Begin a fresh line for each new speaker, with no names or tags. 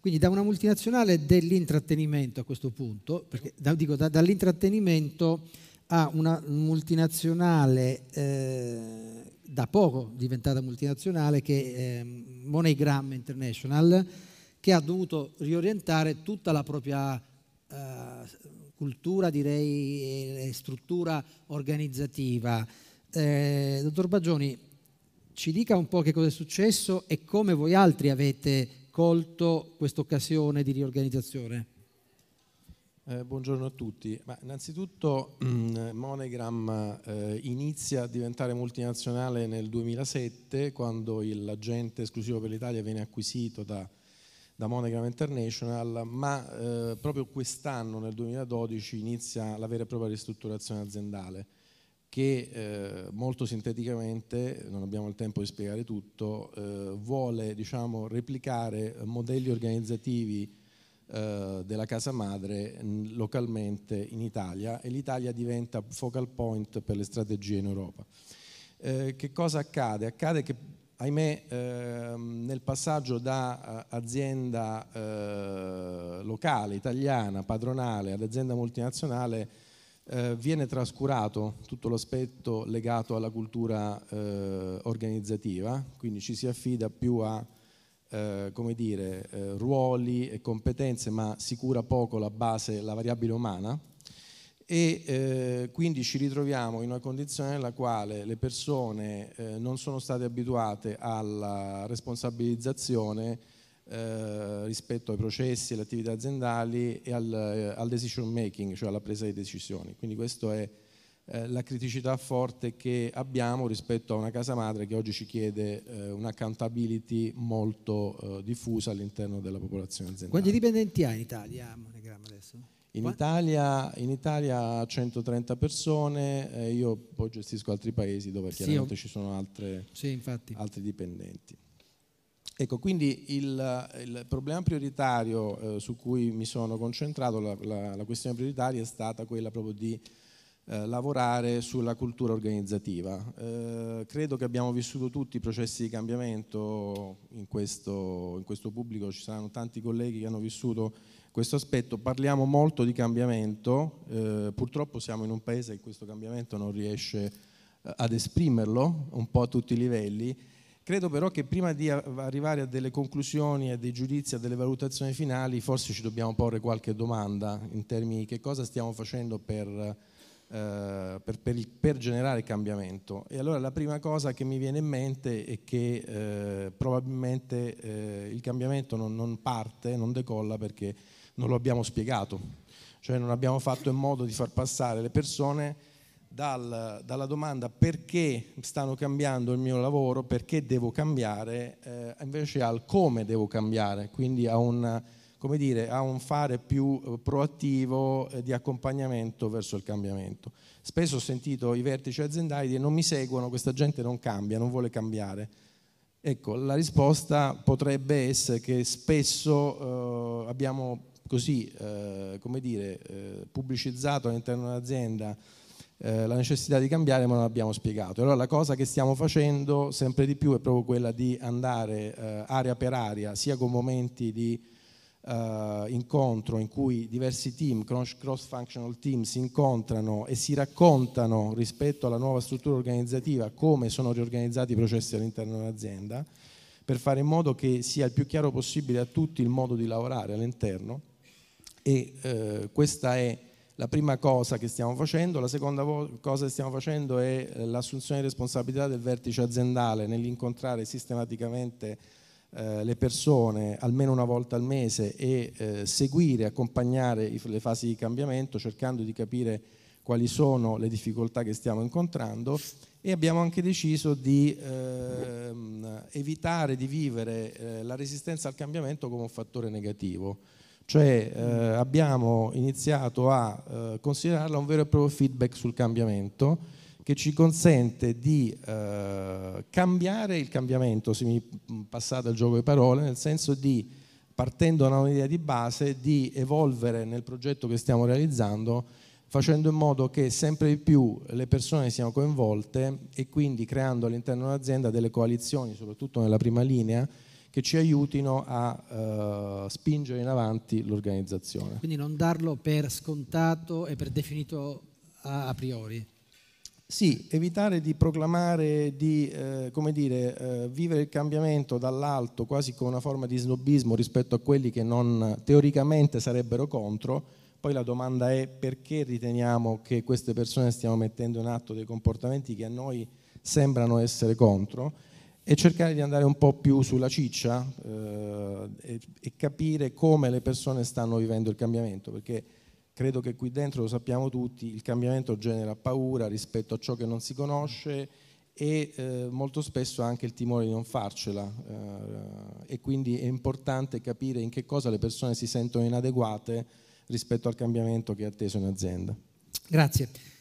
Quindi da una multinazionale dell'intrattenimento a questo punto, perché da, dico da, dall'intrattenimento a una multinazionale eh, da poco diventata multinazionale che è ehm, MoneyGram International, che ha dovuto riorientare tutta la propria eh, cultura, direi, e struttura organizzativa. Eh, dottor Bagioni, ci dica un po' che cosa è successo e come voi altri avete colto questa occasione di riorganizzazione? Eh, buongiorno a tutti. Ma innanzitutto eh, Monogram eh, inizia a diventare multinazionale nel 2007 quando l'agente esclusivo per l'Italia viene acquisito da, da Monogram International, ma eh, proprio quest'anno, nel 2012, inizia la vera e propria ristrutturazione aziendale che eh, molto sinteticamente, non abbiamo il tempo di spiegare tutto, eh, vuole diciamo, replicare modelli organizzativi eh, della casa madre localmente in Italia e l'Italia diventa focal point per le strategie in Europa. Eh, che cosa accade? Accade che, ahimè, ehm, nel passaggio da eh, azienda eh, locale, italiana, padronale ad azienda multinazionale, eh, viene trascurato tutto l'aspetto legato alla cultura eh, organizzativa, quindi ci si affida più a eh, come dire, eh, ruoli e competenze, ma si cura poco la base, la variabile umana e eh, quindi ci ritroviamo in una condizione nella quale le persone eh, non sono state abituate alla responsabilizzazione eh, rispetto ai processi, alle attività aziendali e al, eh, al, decision making, cioè alla presa di decisioni. Quindi questa è eh, la criticità forte che abbiamo rispetto a una casa madre che oggi ci chiede eh, un'accountability molto eh, diffusa all'interno della popolazione aziendale. Quanti dipendenti ha in Italia Monegramma adesso? In Italia, in Italia 130 persone, io poi gestisco altri paesi dove chiaramente sì, ci sono altre, sì, altri dipendenti. Ecco, quindi il, il problema prioritario eh, su cui mi sono concentrato, la, la, la, questione prioritaria è stata quella proprio di eh, lavorare sulla cultura organizzativa. Eh, credo che abbiamo vissuto tutti i processi di cambiamento in questo, in questo pubblico, ci saranno tanti colleghi che hanno vissuto questo aspetto, parliamo molto di cambiamento, eh, purtroppo siamo in un paese che questo cambiamento non riesce eh, ad esprimerlo un po' a tutti i livelli Credo però che prima di arrivare a delle conclusioni, a dei giudizi, a delle valutazioni finali, forse ci dobbiamo porre qualche domanda in termini di che cosa stiamo facendo per, eh, per, per, il, per generare cambiamento. E allora la prima cosa che mi viene in mente è che eh, probabilmente eh, il cambiamento non, non parte, non decolla perché non lo abbiamo spiegato, cioè non abbiamo fatto in modo di far passare le persone dal, dalla domanda perché stanno cambiando il mio lavoro, perché devo cambiare, eh, invece al come devo cambiare, quindi a un, dire, a un fare più eh, proattivo eh, di accompagnamento verso il cambiamento. Spesso ho sentito i vertici aziendali dire non mi seguono, questa gente non cambia, non vuole cambiare. Ecco, la risposta potrebbe essere che spesso eh, abbiamo così, eh, come dire, pubblicizzato all'interno dell'azienda eh, la necessità di cambiare ma non abbiamo spiegato. Allora la cosa che stiamo facendo sempre di più è proprio quella di andare eh, area per area, sia con momenti di eh, incontro in cui diversi team, cross-functional team, si incontrano e si raccontano rispetto alla nuova struttura organizzativa come sono riorganizzati i processi all'interno dell'azienda, per fare in modo che sia il più chiaro possibile a tutti il modo di lavorare all'interno e eh, questa è la prima cosa che stiamo facendo, la seconda cosa che stiamo facendo è eh, l'assunzione di responsabilità del vertice aziendale nell'incontrare sistematicamente eh, le persone almeno una volta al mese e eh, seguire, accompagnare le fasi di cambiamento cercando di capire quali sono le difficoltà che stiamo incontrando e abbiamo anche deciso di eh, evitare di vivere eh, la resistenza al cambiamento come un fattore negativo cioè eh, abbiamo iniziato a eh, considerarla un vero e proprio feedback sul cambiamento che ci consente di eh, cambiare il cambiamento, se mi passate al gioco di parole, nel senso di partendo da un'idea di base, di evolvere nel progetto che stiamo realizzando facendo in modo che sempre di più le persone siano coinvolte e quindi creando all'interno dell'azienda delle coalizioni, soprattutto nella prima linea, che ci aiutino a eh, spingere in avanti l'organizzazione. Quindi non darlo per scontato e per definito a, a priori. Sì, evitare di proclamare, di eh, dire, eh, vivere il cambiamento dall'alto quasi come una forma di snobismo rispetto a quelli che non teoricamente sarebbero contro. Poi la domanda è perché riteniamo che queste persone stiano mettendo in atto dei comportamenti che a noi sembrano essere contro e cercare di andare un po' più sulla ciccia eh, e, e, capire come le persone stanno vivendo il cambiamento, perché credo che qui dentro lo sappiamo tutti, il cambiamento genera paura rispetto a ciò che non si conosce e eh, molto spesso anche il timore di non farcela eh, e quindi è importante capire in che cosa le persone si sentono inadeguate rispetto al cambiamento che è atteso in azienda. Grazie.